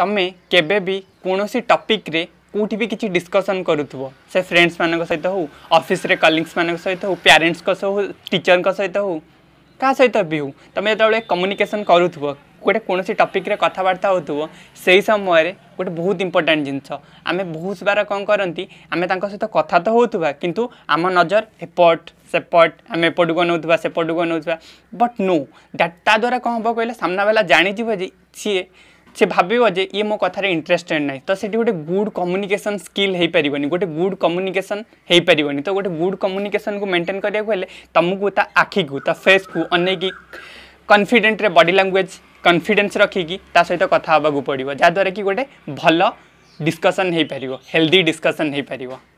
ତମେ କେବେ ବି କୌଣସି ଟପିକ୍ରେ କେଉଁଠି ବି କିଛି ଡିସ୍କସନ୍ କରୁଥିବ ସେ ଫ୍ରେଣ୍ଡସ୍ମାନଙ୍କ ସହିତ ହଉ ଅଫିସ୍ରେ କଲିଗ୍ସମାନଙ୍କ ସହିତ ହଉ ପ୍ୟାରେଣ୍ଟସ୍ଙ୍କ ସହ ଟିଚର୍ଙ୍କ ସହିତ ହଉ କାହା ସହିତ ବି ହଉ ତମେ ଯେତେବେଳେ କମ୍ୟୁନିକେସନ୍ କରୁଥିବ ଗୋଟେ କୌଣସି ଟପିକ୍ରେ କଥାବାର୍ତ୍ତା ହେଉଥିବ ସେହି ସମୟରେ ଗୋଟେ ବହୁତ ଇମ୍ପୋର୍ଟାଣ୍ଟ ଜିନିଷ ଆମେ ବହୁତ ବାର କ'ଣ କରନ୍ତି ଆମେ ତାଙ୍କ ସହିତ କଥା ତ ହେଉଥିବା କିନ୍ତୁ ଆମ ନଜର ଏପଟ ସେପଟ ଆମେ ଏପଟକୁ ନେଉଥିବା ସେପଟକୁ ନେଉଥିବା ବଟ୍ ନୋ ଦ୍ୟାଟ୍ ତା ଦ୍ୱାରା କ'ଣ ହେବ କହିଲେ ସାମ୍ନାବାଲା ଜାଣିଯିବ ଯେ ସିଏ সে ভাবিব যে ইয়ে মো কথার ইন্টারেস্টেড না তো সেটি গোটে গুড কম্যুনিকেসন স্কিল হয়ে পারবনি গোটে গুড কম্যুনিকেসন হয়ে পারবনি তো গোটে গুড কম্যুনিকেসন কু মেন্টেন করা হলে তুমকু তা আখি কু তা ফেস কু অনেকি কনফিডেন্টরে বডি ল্যাঙ্গুয়েজ কনফিডেন্স রখিকি তা সহিত কথা হওয়া পড়ব যাদ্বারা কি গোটে ভাল ডিসকসন হয়ে পার হেলদি ডিসকসন হয়ে পার